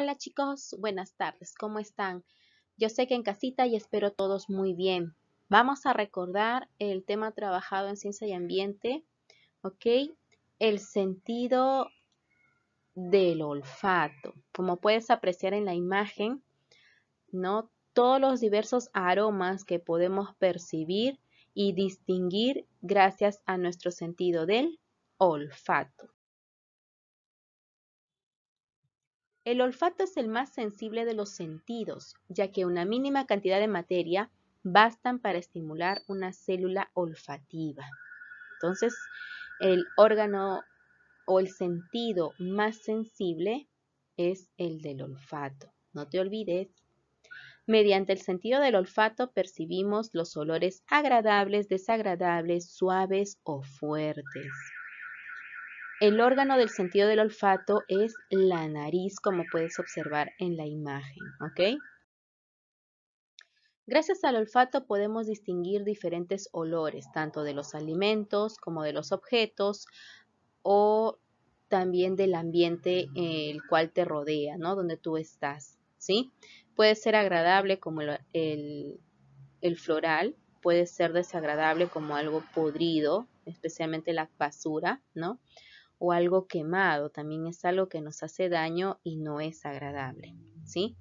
Hola chicos, buenas tardes, ¿cómo están? Yo sé que en casita y espero todos muy bien. Vamos a recordar el tema trabajado en ciencia y ambiente, ¿ok? El sentido del olfato. Como puedes apreciar en la imagen, ¿no? Todos los diversos aromas que podemos percibir y distinguir gracias a nuestro sentido del olfato. El olfato es el más sensible de los sentidos, ya que una mínima cantidad de materia bastan para estimular una célula olfativa. Entonces, el órgano o el sentido más sensible es el del olfato. No te olvides. Mediante el sentido del olfato percibimos los olores agradables, desagradables, suaves o fuertes. El órgano del sentido del olfato es la nariz, como puedes observar en la imagen, ¿ok? Gracias al olfato podemos distinguir diferentes olores, tanto de los alimentos como de los objetos o también del ambiente el cual te rodea, ¿no? Donde tú estás, ¿sí? Puede ser agradable como el, floral, puede ser desagradable como algo podrido, especialmente la basura, ¿no? o algo quemado, también es algo que nos hace daño y no es agradable, ¿sí?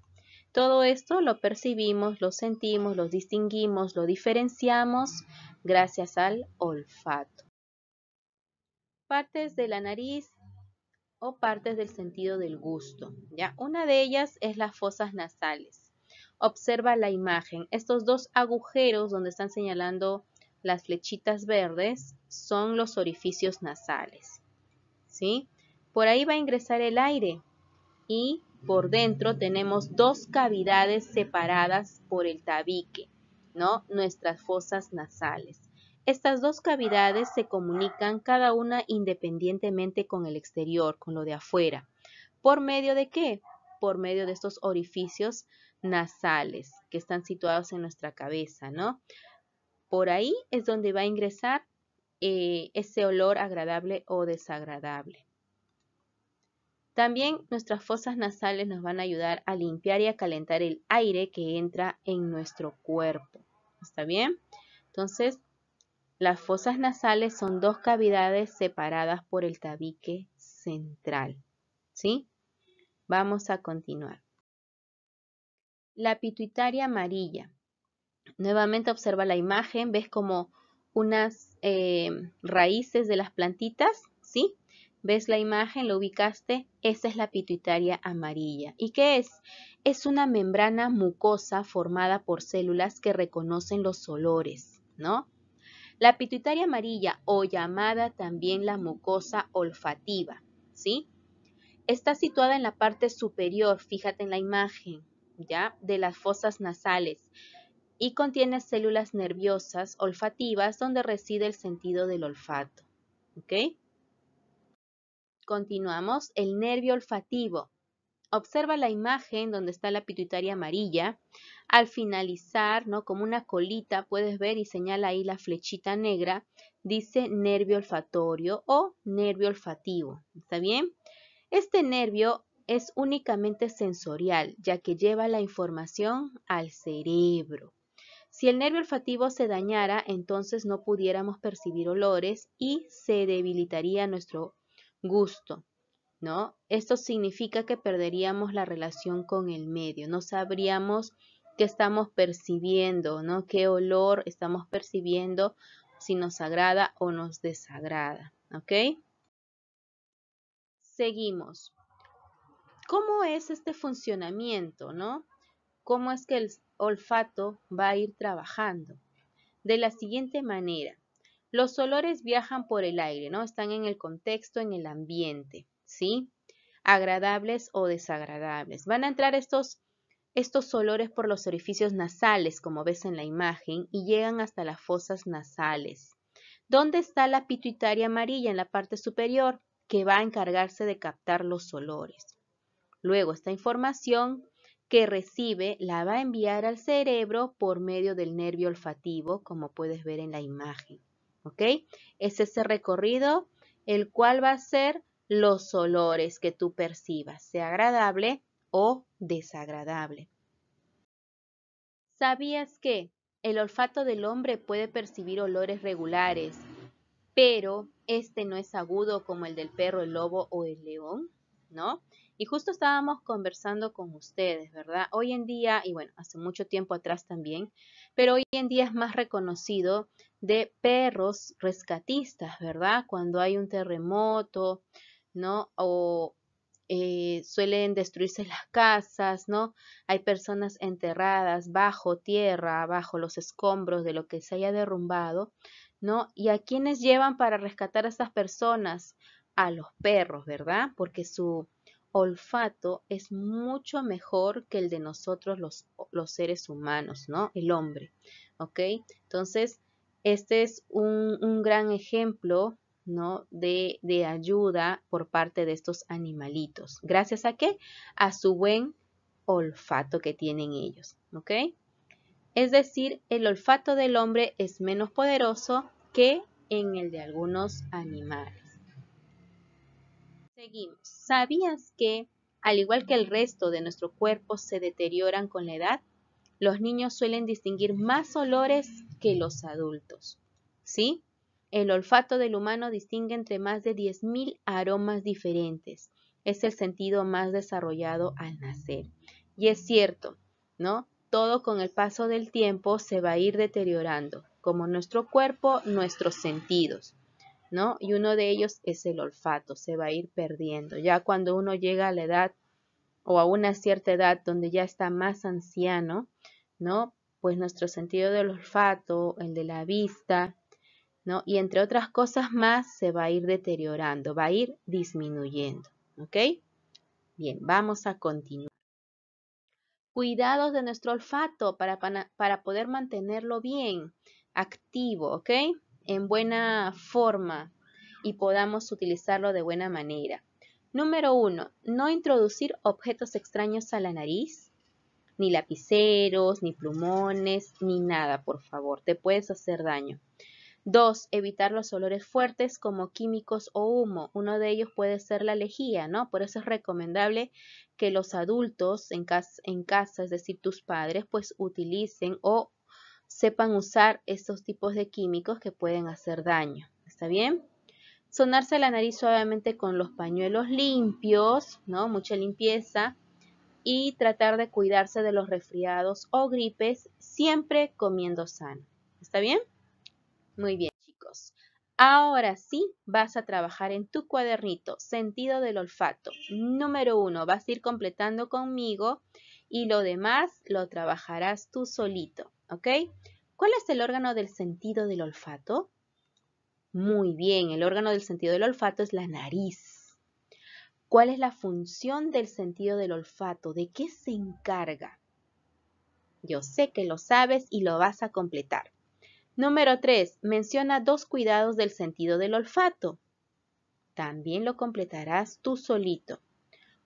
Todo esto lo percibimos, lo sentimos, lo distinguimos, lo diferenciamos gracias al olfato. Partes de la nariz o partes del sentido del gusto, ¿ya? Una de ellas es las fosas nasales. Observa la imagen. Estos dos agujeros donde están señalando las flechitas verdes son los orificios nasales. ¿sí? Por ahí va a ingresar el aire y por dentro tenemos dos cavidades separadas por el tabique, ¿no? Nuestras fosas nasales. Estas dos cavidades se comunican cada una independientemente con el exterior, con lo de afuera. ¿Por medio de qué? Por medio de estos orificios nasales que están situados en nuestra cabeza, ¿no? Por ahí es donde va a ingresar eh, ese olor agradable o desagradable. También nuestras fosas nasales nos van a ayudar a limpiar y a calentar el aire que entra en nuestro cuerpo. ¿Está bien? Entonces, las fosas nasales son dos cavidades separadas por el tabique central. ¿Sí? Vamos a continuar. La pituitaria amarilla. Nuevamente observa la imagen, ves cómo? unas em, raíces de las plantitas, ¿sí? ¿Ves la imagen? ¿Lo ubicaste? Esa es la pituitaria amarilla. ¿Y qué es? Es una membrana mucosa formada por células que reconocen los olores, ¿no? La pituitaria amarilla o llamada también la mucosa olfativa, ¿sí? Está situada en la parte superior, fíjate en la imagen, ¿ya? De las fosas nasales, y contiene células nerviosas olfativas donde reside el sentido del olfato. ¿Ok? Continuamos, el nervio olfativo. Observa la imagen donde está la pituitaria amarilla. Al finalizar, ¿no? como una colita, puedes ver y señala ahí la flechita negra. Dice nervio olfatorio o nervio olfativo. ¿Está bien? Este nervio es únicamente sensorial, ya que lleva la información al cerebro. Si el nervio olfativo se dañara, entonces no pudiéramos percibir olores y se debilitaría nuestro gusto, ¿no? Esto significa que perderíamos la relación con el medio, no sabríamos qué estamos percibiendo, ¿no? Qué olor estamos percibiendo, si nos agrada o nos desagrada, ¿ok? Seguimos. ¿Cómo es este funcionamiento, no? ¿Cómo es que el olfato va a ir trabajando. De la siguiente manera, los olores viajan por el aire, ¿no? Están en el contexto, en el ambiente, ¿sí? Agradables o desagradables. Van a entrar estos, estos olores por los orificios nasales, como ves en la imagen, y llegan hasta las fosas nasales. ¿Dónde está la pituitaria amarilla en la parte superior? Que va a encargarse de captar los olores. Luego, esta información que recibe la va a enviar al cerebro por medio del nervio olfativo, como puedes ver en la imagen. ¿Ok? Es ese recorrido el cual va a ser los olores que tú percibas, sea agradable o desagradable. ¿Sabías que el olfato del hombre puede percibir olores regulares, pero este no es agudo como el del perro, el lobo o el león? ¿No? Y justo estábamos conversando con ustedes, ¿verdad? Hoy en día, y bueno, hace mucho tiempo atrás también, pero hoy en día es más reconocido de perros rescatistas, ¿verdad? Cuando hay un terremoto, ¿no? O eh, suelen destruirse las casas, ¿no? Hay personas enterradas bajo tierra, bajo los escombros de lo que se haya derrumbado, ¿no? Y a quienes llevan para rescatar a estas personas, a los perros, ¿verdad? Porque su olfato es mucho mejor que el de nosotros los, los seres humanos, ¿no? El hombre, ¿ok? Entonces, este es un, gran ejemplo ¿no? De, de, ayuda por parte de estos animalitos. ¿Gracias a qué? A su buen olfato que tienen ellos, ¿ok? Es decir, el olfato del hombre es menos poderoso que en el de algunos animales. Seguimos. ¿Sabías que, al igual que el resto de nuestro cuerpo, se deterioran con la edad? Los niños suelen distinguir más olores que los adultos. ¿Sí? El olfato del humano distingue entre más de 10.000 aromas diferentes. Es el sentido más desarrollado al nacer. Y es cierto, ¿no? Todo con el paso del tiempo se va a ir deteriorando, como nuestro cuerpo, nuestros sentidos. ¿no? Y uno de ellos es el olfato, se va a ir perdiendo. Ya cuando uno llega a la edad o a una cierta edad donde ya está más anciano, ¿no? Pues nuestro sentido del olfato, el de la vista, ¿no? Y entre otras cosas más se va a ir deteriorando, va a ir disminuyendo, ¿ok? Bien, vamos a continuar. Cuidado de nuestro olfato para, para, para poder mantenerlo bien, activo, ¿ok? en buena forma y podamos utilizarlo de buena manera. Número uno, No introducir objetos extraños a la nariz, ni lapiceros, ni plumones, ni nada, por favor, te puedes hacer daño. Dos, Evitar los olores fuertes como químicos o humo. Uno de ellos puede ser la lejía, ¿no? Por eso es recomendable que los adultos en casa, en casa es decir, tus padres, pues utilicen o sepan usar estos tipos de químicos que pueden hacer daño. ¿Está bien? Sonarse la nariz suavemente con los pañuelos limpios, ¿no? Mucha limpieza. Y tratar de cuidarse de los resfriados o gripes, siempre comiendo sano. ¿Está bien? Muy bien, chicos. Ahora sí vas a trabajar en tu cuadernito, sentido del olfato. Número uno, vas a ir completando conmigo y lo demás lo trabajarás tú solito. ¿Cuál es el órgano del sentido del olfato? Muy bien, el órgano del sentido del olfato es la nariz. ¿Cuál es la función del sentido del olfato? ¿De qué se encarga? Yo sé que lo sabes y lo vas a completar. Número 3. Menciona dos cuidados del sentido del olfato. También lo completarás tú solito.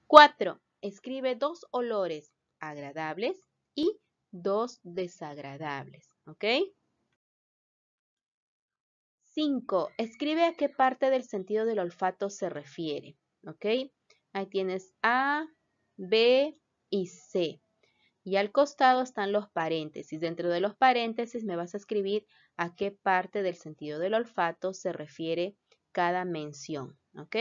4. Escribe dos olores agradables y dos desagradables, ¿ok? 5. Escribe a qué parte del sentido del olfato se refiere, ¿ok? Ahí tienes A, B y C. Y al costado están los paréntesis. Dentro de los paréntesis me vas a escribir a qué parte del sentido del olfato se refiere cada mención, ¿ok?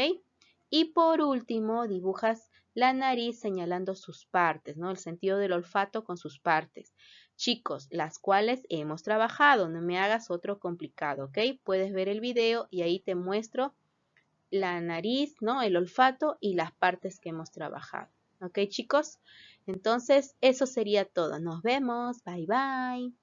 Y por último, dibujas la nariz señalando sus partes, ¿no? El sentido del olfato con sus partes. Chicos, las cuales hemos trabajado, no me hagas otro complicado, ¿ok? Puedes ver el video y ahí te muestro la nariz, ¿no? El olfato y las partes que hemos trabajado. ¿Ok, chicos? Entonces, eso sería todo. Nos vemos. Bye, bye.